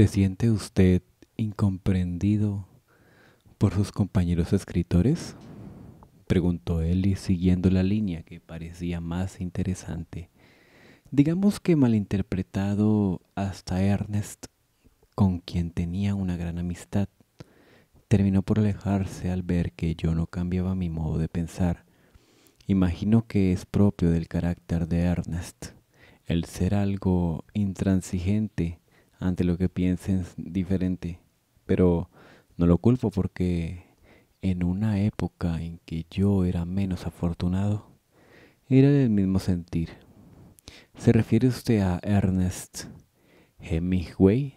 ¿Se siente usted incomprendido por sus compañeros escritores? Preguntó Ellie siguiendo la línea que parecía más interesante. Digamos que malinterpretado hasta Ernest, con quien tenía una gran amistad, terminó por alejarse al ver que yo no cambiaba mi modo de pensar. Imagino que es propio del carácter de Ernest el ser algo intransigente ante lo que piensen diferente. Pero no lo culpo porque en una época en que yo era menos afortunado, era del mismo sentir. ¿Se refiere usted a Ernest Hemingway?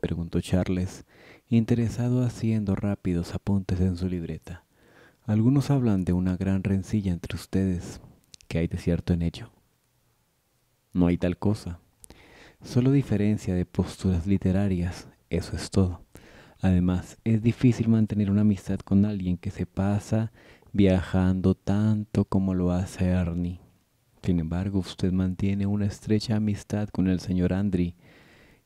preguntó Charles, interesado haciendo rápidos apuntes en su libreta. Algunos hablan de una gran rencilla entre ustedes. ¿Qué hay de cierto en ello? No hay tal cosa, Solo diferencia de posturas literarias, eso es todo. Además, es difícil mantener una amistad con alguien que se pasa viajando tanto como lo hace Ernie. Sin embargo, usted mantiene una estrecha amistad con el señor Andri,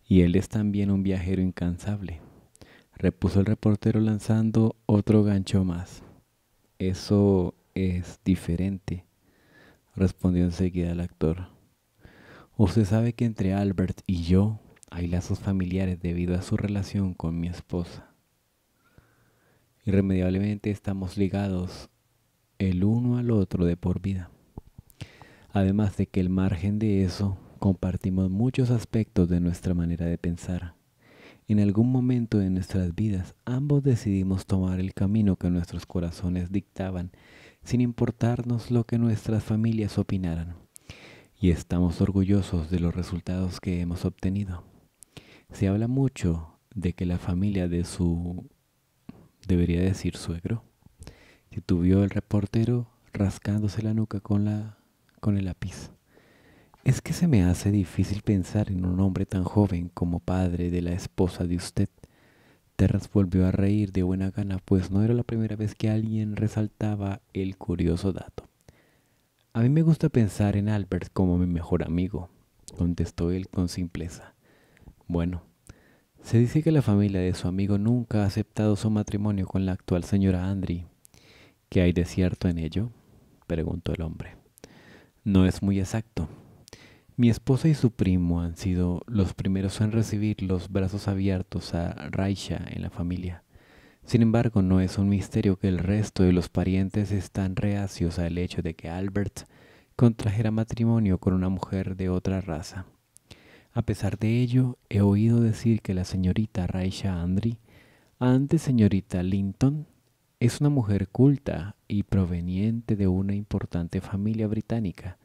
y él es también un viajero incansable, repuso el reportero lanzando otro gancho más. Eso es diferente, respondió enseguida el actor. Usted sabe que entre Albert y yo hay lazos familiares debido a su relación con mi esposa. Irremediablemente estamos ligados el uno al otro de por vida. Además de que el margen de eso compartimos muchos aspectos de nuestra manera de pensar. En algún momento de nuestras vidas ambos decidimos tomar el camino que nuestros corazones dictaban, sin importarnos lo que nuestras familias opinaran y estamos orgullosos de los resultados que hemos obtenido. Se habla mucho de que la familia de su, debería decir suegro, que tuvió el reportero rascándose la nuca con, la, con el lápiz. Es que se me hace difícil pensar en un hombre tan joven como padre de la esposa de usted. Terras volvió a reír de buena gana, pues no era la primera vez que alguien resaltaba el curioso dato. A mí me gusta pensar en Albert como mi mejor amigo, contestó él con simpleza. Bueno, se dice que la familia de su amigo nunca ha aceptado su matrimonio con la actual señora Andri. ¿Qué hay de cierto en ello? preguntó el hombre. No es muy exacto. Mi esposa y su primo han sido los primeros en recibir los brazos abiertos a Raisha en la familia. Sin embargo, no es un misterio que el resto de los parientes están reacios al hecho de que Albert contrajera matrimonio con una mujer de otra raza. A pesar de ello, he oído decir que la señorita Raisha Andri, antes señorita Linton, es una mujer culta y proveniente de una importante familia británica.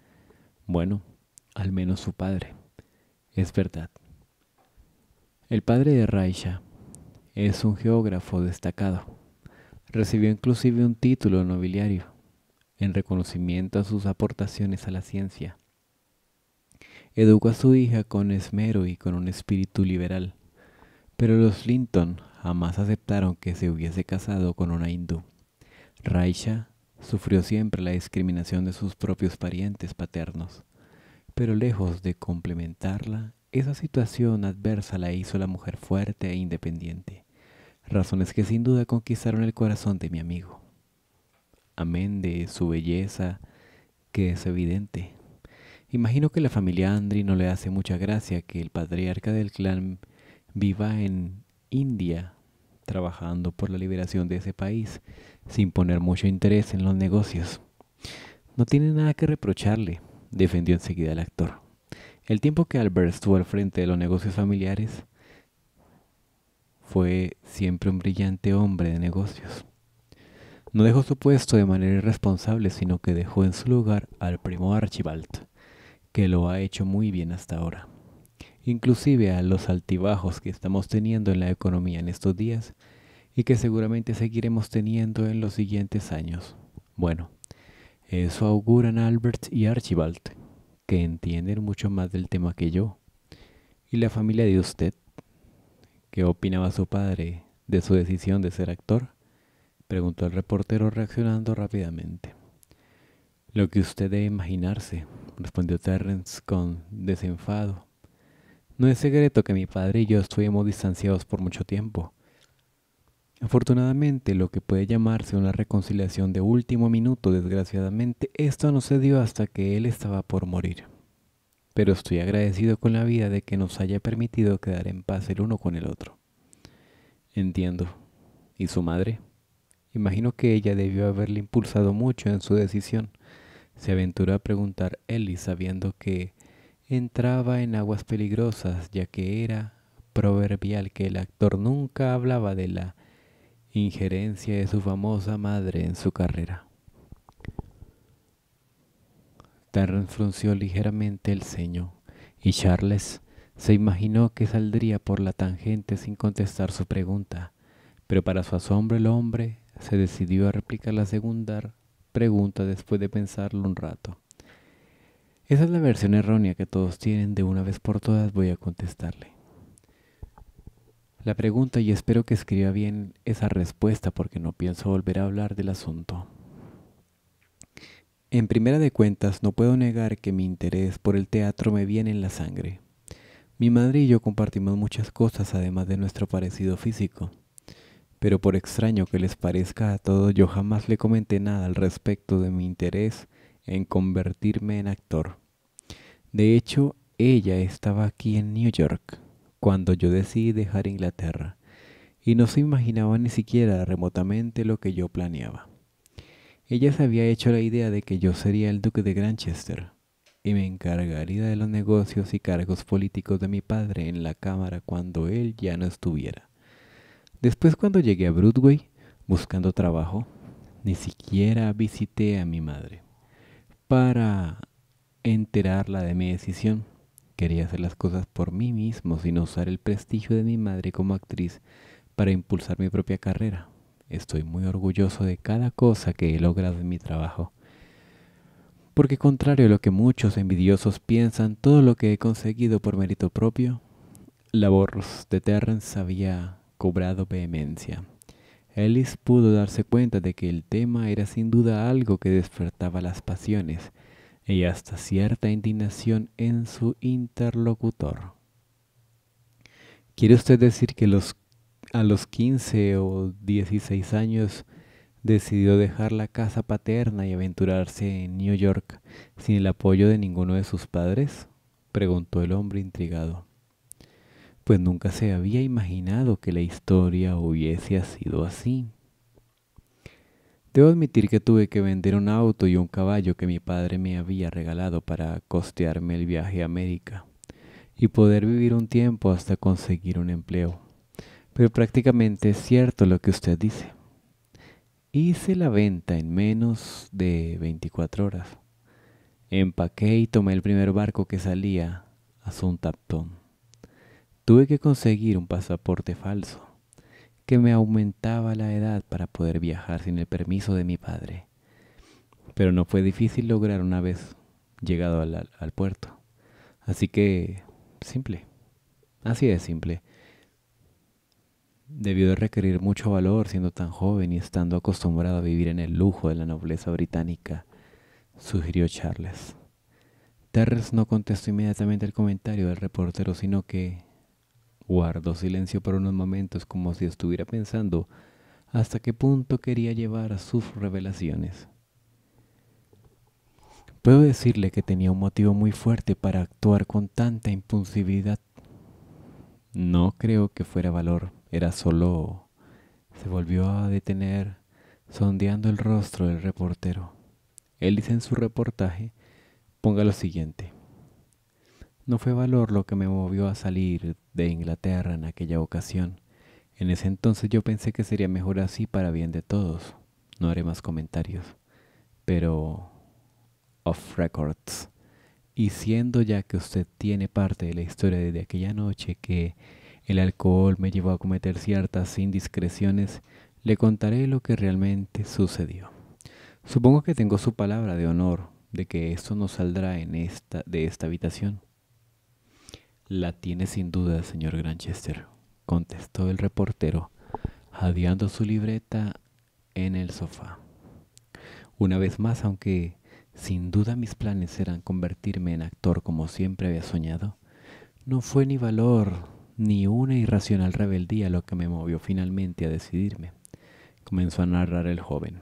Bueno, al menos su padre. Es verdad. El padre de Raisha, es un geógrafo destacado. Recibió inclusive un título nobiliario en reconocimiento a sus aportaciones a la ciencia. Educó a su hija con esmero y con un espíritu liberal, pero los Linton jamás aceptaron que se hubiese casado con una hindú. Raisha sufrió siempre la discriminación de sus propios parientes paternos, pero lejos de complementarla, esa situación adversa la hizo la mujer fuerte e independiente razones que sin duda conquistaron el corazón de mi amigo. Amén de su belleza, que es evidente. Imagino que la familia Andri no le hace mucha gracia que el patriarca del clan viva en India, trabajando por la liberación de ese país, sin poner mucho interés en los negocios. No tiene nada que reprocharle, defendió enseguida el actor. El tiempo que Albert estuvo al frente de los negocios familiares, fue siempre un brillante hombre de negocios. No dejó su puesto de manera irresponsable, sino que dejó en su lugar al primo Archibald, que lo ha hecho muy bien hasta ahora. Inclusive a los altibajos que estamos teniendo en la economía en estos días y que seguramente seguiremos teniendo en los siguientes años. Bueno, eso auguran Albert y Archibald, que entienden mucho más del tema que yo. ¿Y la familia de usted? qué opinaba su padre de su decisión de ser actor, preguntó el reportero reaccionando rápidamente. Lo que usted debe imaginarse, respondió Terrence con desenfado. No es secreto que mi padre y yo estuvimos distanciados por mucho tiempo. Afortunadamente, lo que puede llamarse una reconciliación de último minuto, desgraciadamente, esto no se dio hasta que él estaba por morir pero estoy agradecido con la vida de que nos haya permitido quedar en paz el uno con el otro. Entiendo. ¿Y su madre? Imagino que ella debió haberle impulsado mucho en su decisión. Se aventuró a preguntar Ellie sabiendo que entraba en aguas peligrosas, ya que era proverbial que el actor nunca hablaba de la injerencia de su famosa madre en su carrera. Darren frunció ligeramente el ceño, y Charles se imaginó que saldría por la tangente sin contestar su pregunta, pero para su asombro el hombre se decidió a replicar la segunda pregunta después de pensarlo un rato. Esa es la versión errónea que todos tienen, de una vez por todas voy a contestarle. La pregunta, y espero que escriba bien esa respuesta porque no pienso volver a hablar del asunto. En primera de cuentas, no puedo negar que mi interés por el teatro me viene en la sangre. Mi madre y yo compartimos muchas cosas además de nuestro parecido físico. Pero por extraño que les parezca a todos, yo jamás le comenté nada al respecto de mi interés en convertirme en actor. De hecho, ella estaba aquí en New York cuando yo decidí dejar Inglaterra y no se imaginaba ni siquiera remotamente lo que yo planeaba. Ella se había hecho la idea de que yo sería el duque de Granchester y me encargaría de los negocios y cargos políticos de mi padre en la Cámara cuando él ya no estuviera. Después cuando llegué a Broadway, buscando trabajo, ni siquiera visité a mi madre para enterarla de mi decisión. Quería hacer las cosas por mí mismo sin usar el prestigio de mi madre como actriz para impulsar mi propia carrera. Estoy muy orgulloso de cada cosa que he logrado en mi trabajo. Porque contrario a lo que muchos envidiosos piensan, todo lo que he conseguido por mérito propio, la de Terrence había cobrado vehemencia. Ellis pudo darse cuenta de que el tema era sin duda algo que despertaba las pasiones y hasta cierta indignación en su interlocutor. ¿Quiere usted decir que los a los 15 o 16 años decidió dejar la casa paterna y aventurarse en New York sin el apoyo de ninguno de sus padres? preguntó el hombre intrigado. Pues nunca se había imaginado que la historia hubiese sido así. Debo admitir que tuve que vender un auto y un caballo que mi padre me había regalado para costearme el viaje a América y poder vivir un tiempo hasta conseguir un empleo. Pero prácticamente es cierto lo que usted dice. Hice la venta en menos de 24 horas. Empaqué y tomé el primer barco que salía a Suntaptón. Tuve que conseguir un pasaporte falso que me aumentaba la edad para poder viajar sin el permiso de mi padre. Pero no fue difícil lograr una vez llegado al, al puerto. Así que, simple. Así de simple debió de requerir mucho valor siendo tan joven y estando acostumbrado a vivir en el lujo de la nobleza británica, sugirió Charles. Terrence no contestó inmediatamente el comentario del reportero, sino que guardó silencio por unos momentos como si estuviera pensando hasta qué punto quería llevar a sus revelaciones. Puedo decirle que tenía un motivo muy fuerte para actuar con tanta impulsividad. No creo que fuera valor era solo... Se volvió a detener, sondeando el rostro del reportero. Él dice en su reportaje, ponga lo siguiente. No fue valor lo que me movió a salir de Inglaterra en aquella ocasión. En ese entonces yo pensé que sería mejor así para bien de todos. No haré más comentarios. Pero... Off records. Y siendo ya que usted tiene parte de la historia de aquella noche que el alcohol me llevó a cometer ciertas indiscreciones. Le contaré lo que realmente sucedió. Supongo que tengo su palabra de honor de que esto no saldrá en esta, de esta habitación. La tiene sin duda, señor Granchester, contestó el reportero, jadeando su libreta en el sofá. Una vez más, aunque sin duda mis planes eran convertirme en actor como siempre había soñado, no fue ni valor ni una irracional rebeldía lo que me movió finalmente a decidirme, comenzó a narrar el joven,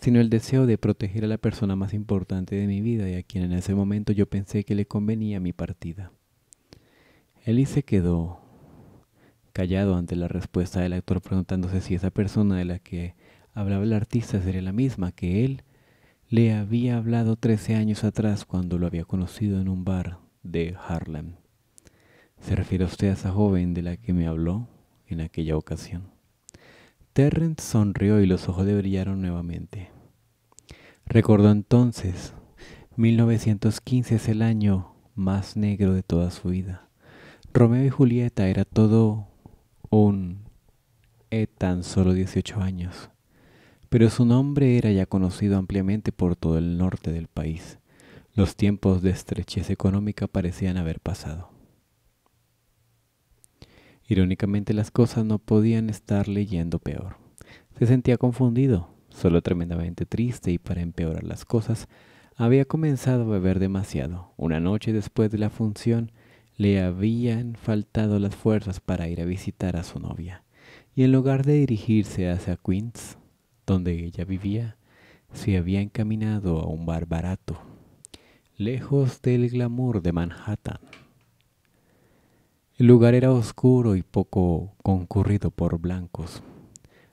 sino el deseo de proteger a la persona más importante de mi vida y a quien en ese momento yo pensé que le convenía mi partida. Elise se quedó callado ante la respuesta del actor preguntándose si esa persona de la que hablaba el artista sería la misma que él le había hablado trece años atrás cuando lo había conocido en un bar de Harlem. ¿Se refiere usted a esa joven de la que me habló en aquella ocasión? Terrence sonrió y los ojos le brillaron nuevamente. Recordó entonces, 1915 es el año más negro de toda su vida. Romeo y Julieta era todo un eh, tan solo 18 años, pero su nombre era ya conocido ampliamente por todo el norte del país. Los tiempos de estrechez económica parecían haber pasado. Irónicamente las cosas no podían estar leyendo peor. Se sentía confundido, solo tremendamente triste y para empeorar las cosas, había comenzado a beber demasiado. Una noche después de la función le habían faltado las fuerzas para ir a visitar a su novia, y en lugar de dirigirse hacia Queens, donde ella vivía, se había encaminado a un bar barato, lejos del glamour de Manhattan. El lugar era oscuro y poco concurrido por blancos,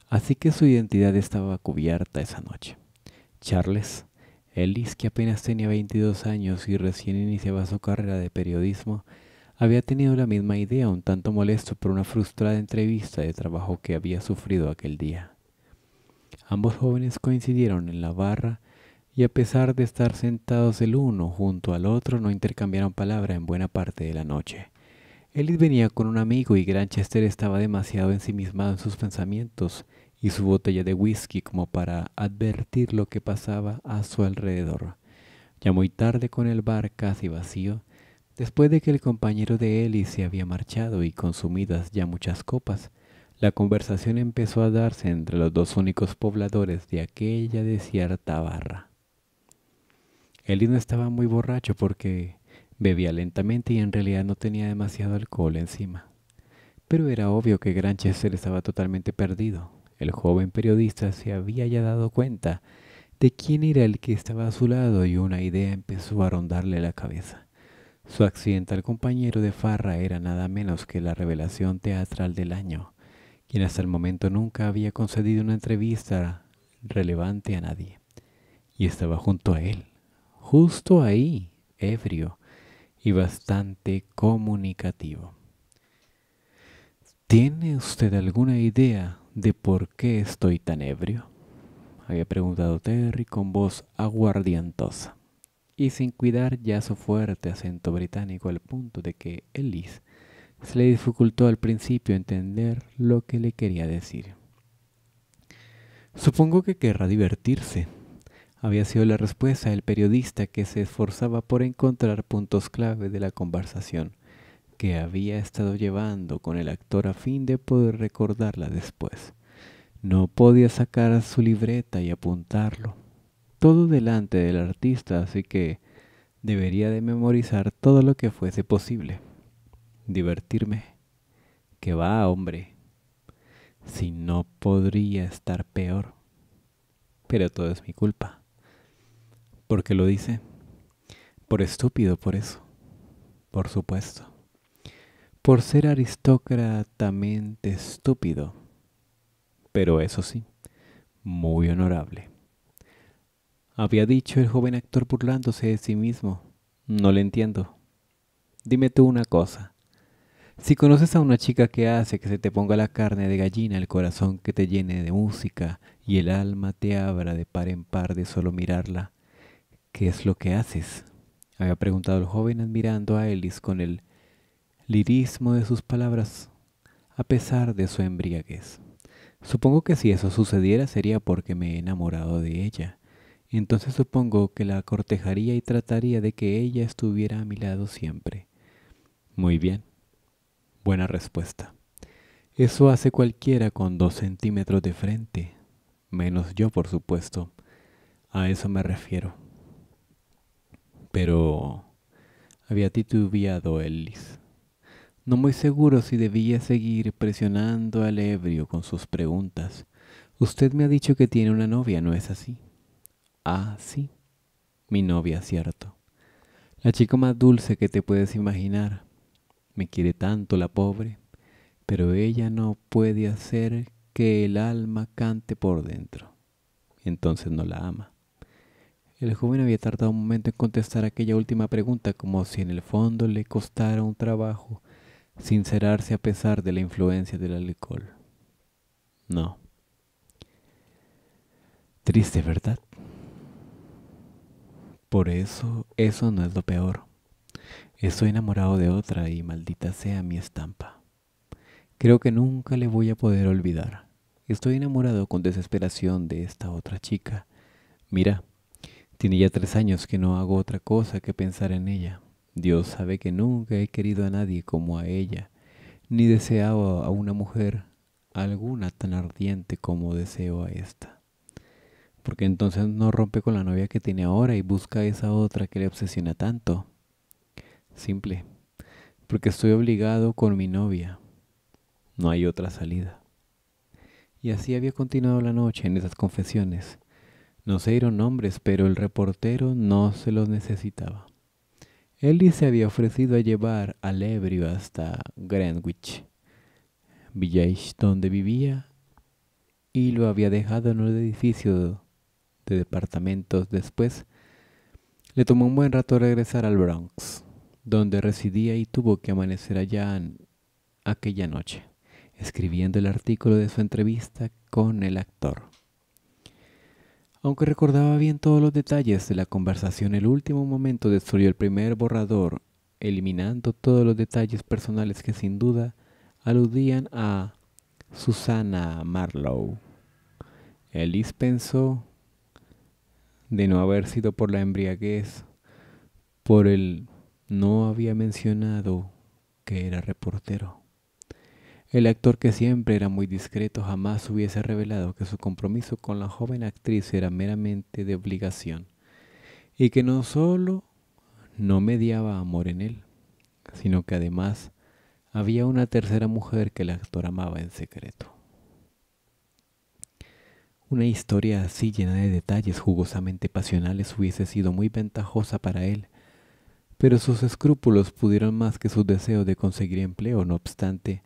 así que su identidad estaba cubierta esa noche. Charles, Ellis, que apenas tenía 22 años y recién iniciaba su carrera de periodismo, había tenido la misma idea, un tanto molesto por una frustrada entrevista de trabajo que había sufrido aquel día. Ambos jóvenes coincidieron en la barra y a pesar de estar sentados el uno junto al otro no intercambiaron palabra en buena parte de la noche. Ellis venía con un amigo y Granchester estaba demasiado ensimismado en sus pensamientos y su botella de whisky como para advertir lo que pasaba a su alrededor. Ya muy tarde con el bar casi vacío, después de que el compañero de Elis se había marchado y consumidas ya muchas copas, la conversación empezó a darse entre los dos únicos pobladores de aquella desierta barra. Ellis no estaba muy borracho porque Bebía lentamente y en realidad no tenía demasiado alcohol encima. Pero era obvio que Granchester estaba totalmente perdido. El joven periodista se había ya dado cuenta de quién era el que estaba a su lado y una idea empezó a rondarle la cabeza. Su accidental compañero de farra era nada menos que la revelación teatral del año, quien hasta el momento nunca había concedido una entrevista relevante a nadie. Y estaba junto a él, justo ahí, ebrio, y bastante comunicativo. ¿Tiene usted alguna idea de por qué estoy tan ebrio? Había preguntado Terry con voz aguardientosa y sin cuidar ya su fuerte acento británico al punto de que Ellis se le dificultó al principio entender lo que le quería decir. Supongo que querrá divertirse, había sido la respuesta del periodista que se esforzaba por encontrar puntos clave de la conversación que había estado llevando con el actor a fin de poder recordarla después. No podía sacar su libreta y apuntarlo. Todo delante del artista, así que debería de memorizar todo lo que fuese posible. Divertirme. Que va, hombre. Si no podría estar peor. Pero todo es mi culpa. Porque lo dice por estúpido, por eso. Por supuesto. Por ser aristócratamente estúpido. Pero eso sí, muy honorable. Había dicho el joven actor burlándose de sí mismo. No le entiendo. Dime tú una cosa. Si conoces a una chica que hace que se te ponga la carne de gallina, el corazón que te llene de música y el alma te abra de par en par de solo mirarla, ¿Qué es lo que haces? había preguntado el joven admirando a Ellis con el lirismo de sus palabras, a pesar de su embriaguez. Supongo que si eso sucediera sería porque me he enamorado de ella. Entonces supongo que la cortejaría y trataría de que ella estuviera a mi lado siempre. Muy bien. Buena respuesta. Eso hace cualquiera con dos centímetros de frente. Menos yo, por supuesto. A eso me refiero pero había titubeado Ellis, no muy seguro si debía seguir presionando al ebrio con sus preguntas. Usted me ha dicho que tiene una novia, ¿no es así? Ah, sí, mi novia, cierto. La chica más dulce que te puedes imaginar. Me quiere tanto la pobre, pero ella no puede hacer que el alma cante por dentro. Entonces no la ama. El joven había tardado un momento en contestar aquella última pregunta, como si en el fondo le costara un trabajo sincerarse a pesar de la influencia del alcohol. No. Triste, ¿verdad? Por eso, eso no es lo peor. Estoy enamorado de otra y maldita sea mi estampa. Creo que nunca le voy a poder olvidar. Estoy enamorado con desesperación de esta otra chica. Mira, tiene ya tres años que no hago otra cosa que pensar en ella. Dios sabe que nunca he querido a nadie como a ella, ni deseaba a una mujer alguna tan ardiente como deseo a esta. Porque entonces no rompe con la novia que tiene ahora y busca esa otra que le obsesiona tanto. Simple, porque estoy obligado con mi novia. No hay otra salida. Y así había continuado la noche en esas confesiones, no se dieron nombres, pero el reportero no se los necesitaba. Ellie se había ofrecido a llevar al ebrio hasta Greenwich, Village donde vivía, y lo había dejado en un edificio de departamentos después. Le tomó un buen rato regresar al Bronx, donde residía y tuvo que amanecer allá aquella noche, escribiendo el artículo de su entrevista con el actor. Aunque recordaba bien todos los detalles de la conversación, el último momento destruyó el primer borrador, eliminando todos los detalles personales que sin duda aludían a Susana Marlowe. Ellis pensó de no haber sido por la embriaguez, por el no había mencionado que era reportero. El actor que siempre era muy discreto jamás hubiese revelado que su compromiso con la joven actriz era meramente de obligación y que no solo no mediaba amor en él, sino que además había una tercera mujer que el actor amaba en secreto. Una historia así llena de detalles jugosamente pasionales hubiese sido muy ventajosa para él, pero sus escrúpulos pudieron más que su deseo de conseguir empleo, no obstante,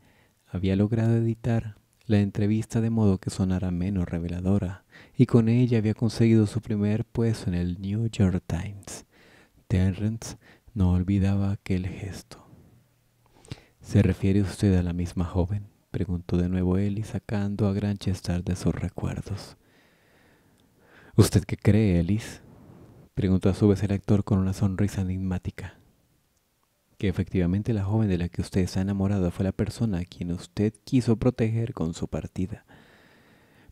había logrado editar la entrevista de modo que sonara menos reveladora, y con ella había conseguido su primer puesto en el New York Times. Terrence no olvidaba aquel gesto. ¿Se refiere usted a la misma joven? preguntó de nuevo Ellis, sacando a Granchester de sus recuerdos. ¿Usted qué cree, Ellis? preguntó a su vez el actor con una sonrisa enigmática efectivamente la joven de la que usted está enamorada fue la persona a quien usted quiso proteger con su partida.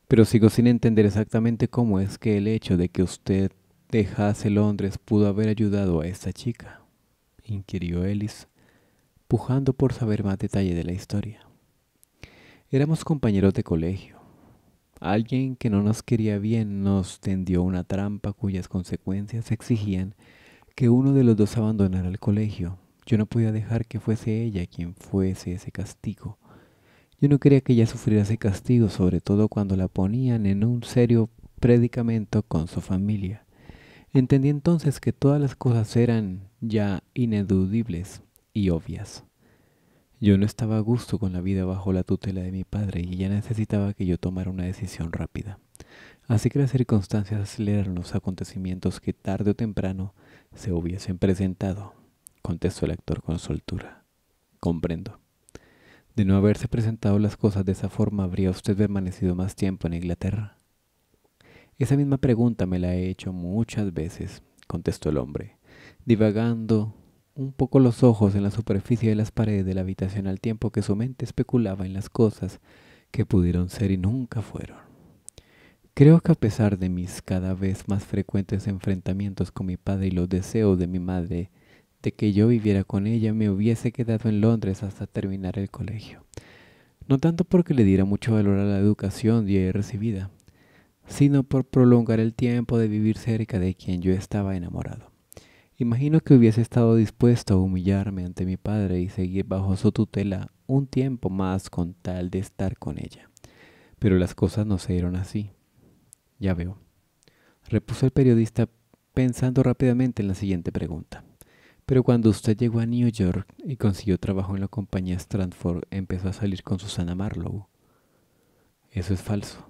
Pero sigo sin entender exactamente cómo es que el hecho de que usted dejase Londres pudo haber ayudado a esta chica, inquirió Ellis, pujando por saber más detalle de la historia. Éramos compañeros de colegio. Alguien que no nos quería bien nos tendió una trampa cuyas consecuencias exigían que uno de los dos abandonara el colegio yo no podía dejar que fuese ella quien fuese ese castigo. Yo no quería que ella sufriera ese castigo, sobre todo cuando la ponían en un serio predicamento con su familia. Entendí entonces que todas las cosas eran ya ineludibles y obvias. Yo no estaba a gusto con la vida bajo la tutela de mi padre y ya necesitaba que yo tomara una decisión rápida. Así que las circunstancias aceleraron los acontecimientos que tarde o temprano se hubiesen presentado contestó el actor con soltura. Comprendo. De no haberse presentado las cosas de esa forma, ¿habría usted permanecido más tiempo en Inglaterra? Esa misma pregunta me la he hecho muchas veces, contestó el hombre, divagando un poco los ojos en la superficie de las paredes de la habitación al tiempo que su mente especulaba en las cosas que pudieron ser y nunca fueron. Creo que a pesar de mis cada vez más frecuentes enfrentamientos con mi padre y los deseos de mi madre que yo viviera con ella, me hubiese quedado en Londres hasta terminar el colegio. No tanto porque le diera mucho valor a la educación había recibida, sino por prolongar el tiempo de vivir cerca de quien yo estaba enamorado. Imagino que hubiese estado dispuesto a humillarme ante mi padre y seguir bajo su tutela un tiempo más con tal de estar con ella. Pero las cosas no se dieron así. Ya veo, repuso el periodista pensando rápidamente en la siguiente pregunta. Pero cuando usted llegó a New York y consiguió trabajo en la compañía Stratford, empezó a salir con Susana Marlowe. Eso es falso.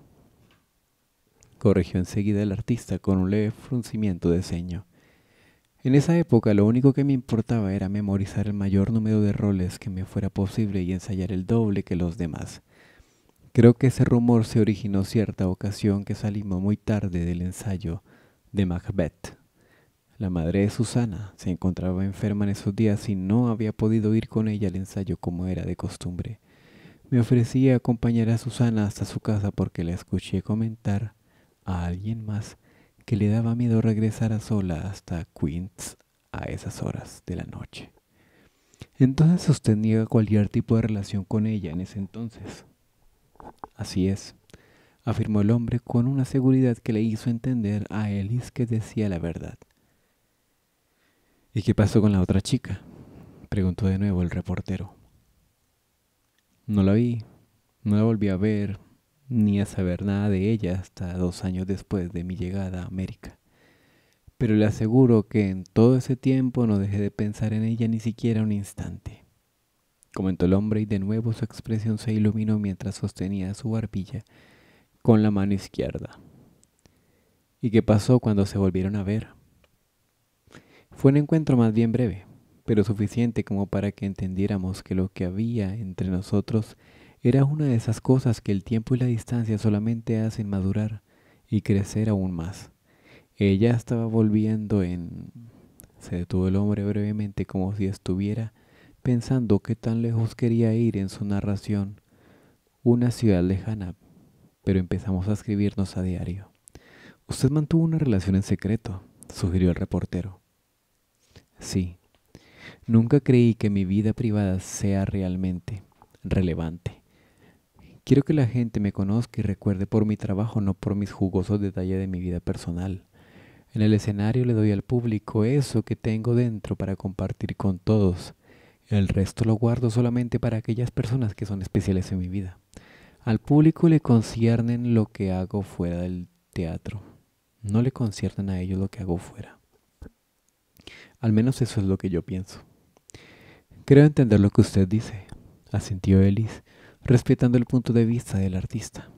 Corrigió enseguida el artista con un leve fruncimiento de ceño. En esa época lo único que me importaba era memorizar el mayor número de roles que me fuera posible y ensayar el doble que los demás. Creo que ese rumor se originó cierta ocasión que salimos muy tarde del ensayo de Macbeth. La madre de Susana se encontraba enferma en esos días y no había podido ir con ella al ensayo como era de costumbre. Me ofrecí a acompañar a Susana hasta su casa porque la escuché comentar a alguien más que le daba miedo regresar a sola hasta Queens a esas horas de la noche. Entonces sostenía cualquier tipo de relación con ella en ese entonces. Así es, afirmó el hombre con una seguridad que le hizo entender a Ellis que decía la verdad. ¿Y qué pasó con la otra chica? Preguntó de nuevo el reportero. No la vi, no la volví a ver, ni a saber nada de ella hasta dos años después de mi llegada a América. Pero le aseguro que en todo ese tiempo no dejé de pensar en ella ni siquiera un instante. Comentó el hombre y de nuevo su expresión se iluminó mientras sostenía su barbilla con la mano izquierda. ¿Y qué pasó cuando se volvieron a ver? Fue un encuentro más bien breve, pero suficiente como para que entendiéramos que lo que había entre nosotros era una de esas cosas que el tiempo y la distancia solamente hacen madurar y crecer aún más. Ella estaba volviendo en... Se detuvo el hombre brevemente como si estuviera pensando qué tan lejos quería ir en su narración. Una ciudad lejana, pero empezamos a escribirnos a diario. Usted mantuvo una relación en secreto, sugirió el reportero. Sí, nunca creí que mi vida privada sea realmente relevante. Quiero que la gente me conozca y recuerde por mi trabajo, no por mis jugosos detalles de mi vida personal. En el escenario le doy al público eso que tengo dentro para compartir con todos. El resto lo guardo solamente para aquellas personas que son especiales en mi vida. Al público le conciernen lo que hago fuera del teatro. No le conciernen a ellos lo que hago fuera. Al menos eso es lo que yo pienso. Creo entender lo que usted dice, asintió Ellis, respetando el punto de vista del artista,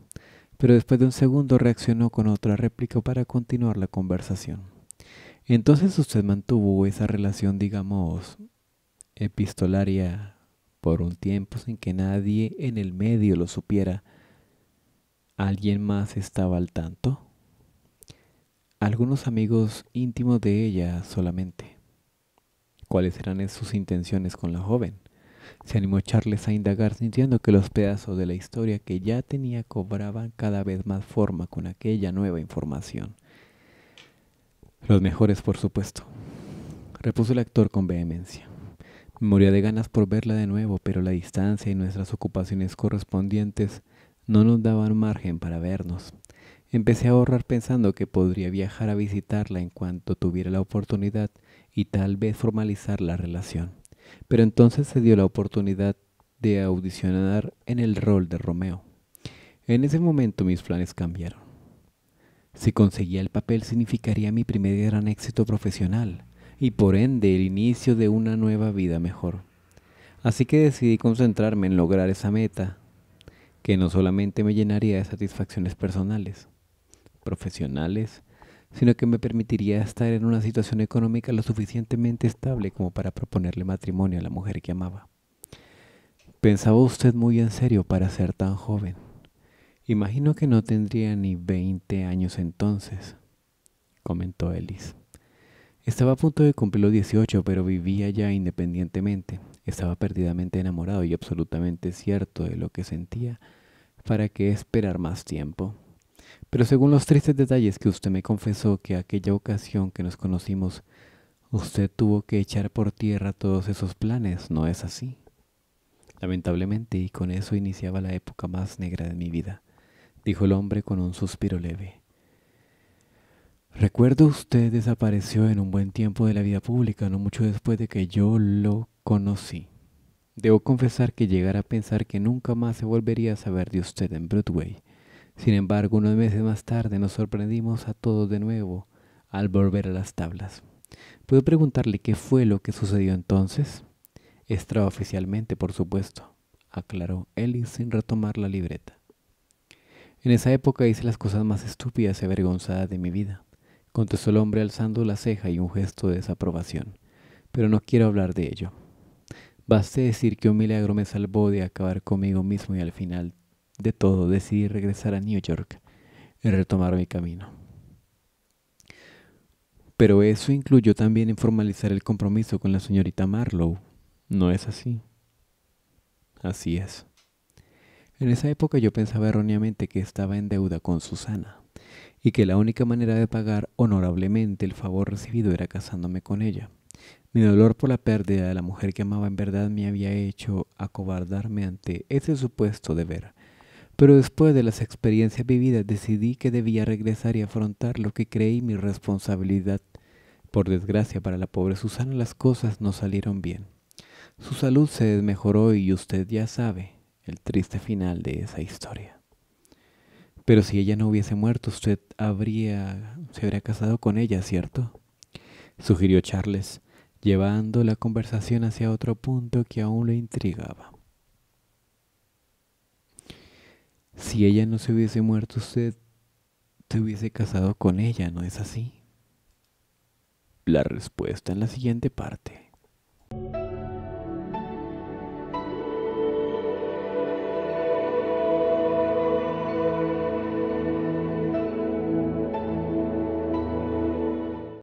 pero después de un segundo reaccionó con otra réplica para continuar la conversación. Entonces usted mantuvo esa relación, digamos, epistolaria por un tiempo sin que nadie en el medio lo supiera. ¿Alguien más estaba al tanto? Algunos amigos íntimos de ella solamente cuáles eran sus intenciones con la joven. Se animó Charles a indagar sintiendo que los pedazos de la historia que ya tenía cobraban cada vez más forma con aquella nueva información. Los mejores, por supuesto, repuso el actor con vehemencia. Me moría de ganas por verla de nuevo, pero la distancia y nuestras ocupaciones correspondientes no nos daban margen para vernos. Empecé a ahorrar pensando que podría viajar a visitarla en cuanto tuviera la oportunidad y tal vez formalizar la relación. Pero entonces se dio la oportunidad de audicionar en el rol de Romeo. En ese momento mis planes cambiaron. Si conseguía el papel significaría mi primer gran éxito profesional y por ende el inicio de una nueva vida mejor. Así que decidí concentrarme en lograr esa meta, que no solamente me llenaría de satisfacciones personales, profesionales sino que me permitiría estar en una situación económica lo suficientemente estable como para proponerle matrimonio a la mujer que amaba. Pensaba usted muy en serio para ser tan joven. Imagino que no tendría ni 20 años entonces, comentó Ellis. Estaba a punto de cumplir los 18, pero vivía ya independientemente. Estaba perdidamente enamorado y absolutamente cierto de lo que sentía. ¿Para qué esperar más tiempo? Pero según los tristes detalles que usted me confesó que aquella ocasión que nos conocimos, usted tuvo que echar por tierra todos esos planes, ¿no es así? Lamentablemente, y con eso iniciaba la época más negra de mi vida, dijo el hombre con un suspiro leve. Recuerdo usted desapareció en un buen tiempo de la vida pública, no mucho después de que yo lo conocí. Debo confesar que llegara a pensar que nunca más se volvería a saber de usted en Broadway sin embargo, unos meses más tarde nos sorprendimos a todos de nuevo al volver a las tablas. ¿Puedo preguntarle qué fue lo que sucedió entonces? Extraoficialmente, por supuesto, aclaró Ellis sin retomar la libreta. En esa época hice las cosas más estúpidas y avergonzadas de mi vida, contestó el hombre alzando la ceja y un gesto de desaprobación, pero no quiero hablar de ello. Baste decir que un milagro me salvó de acabar conmigo mismo y al final de todo, decidí regresar a New York y retomar mi camino. Pero eso incluyó también en formalizar el compromiso con la señorita Marlowe. ¿No es así? Así es. En esa época yo pensaba erróneamente que estaba en deuda con Susana y que la única manera de pagar honorablemente el favor recibido era casándome con ella. Mi dolor por la pérdida de la mujer que amaba en verdad me había hecho acobardarme ante ese supuesto deber, pero después de las experiencias vividas decidí que debía regresar y afrontar lo que creí mi responsabilidad. Por desgracia para la pobre Susana las cosas no salieron bien. Su salud se desmejoró y usted ya sabe el triste final de esa historia. Pero si ella no hubiese muerto, usted habría se habría casado con ella, ¿cierto? sugirió Charles, llevando la conversación hacia otro punto que aún le intrigaba. Si ella no se hubiese muerto, usted se hubiese casado con ella, ¿no es así? La respuesta en la siguiente parte.